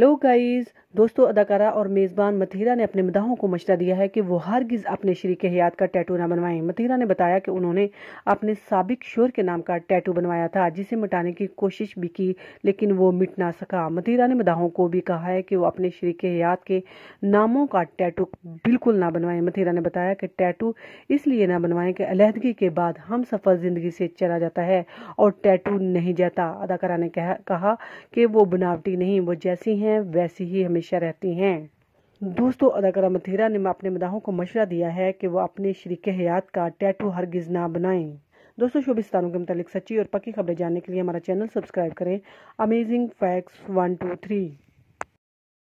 hello guys दोस्तों अदाकारा और मेज़बान मथीरा ने अपने मदाहों को मशरा दिया है कि वो हर गिज अपने शरीक हयात का टैटू ना बनवाएं मथीरा ने बताया कि उन्होंने अपने सबक शोर के नाम का टैटू बनवाया था जिसे मिटाने की कोशिश भी की लेकिन वो मिट ना सका मथीरा ने मदाहों को भी कहा है कि वो अपने शरीक हयात के नामों का टैटू बिल्कुल ना बनवाएं मथीरा ने बताया कि टैटू इसलिए ना बनवाएं कि अलहदगी के बाद हम सफ़र ज़िंदगी से चला जाता है और टैटू नहीं जाता अदाकारा ने कहा कि वो बनावटी नहीं वो जैसी हैं वैसी ही हमें हमेशा रहती हैं दोस्तों अदाकारा मथेरा ने अपने मदाहों को मशवरा दिया है कि वो अपने शरीक हयात का टैटू हरगिज ना बनाएं दोस्तों शोभिस्तानों के मुतालिक सच्ची और पक्की खबरें जानने के लिए हमारा चैनल सब्सक्राइब करें amazing facts one two three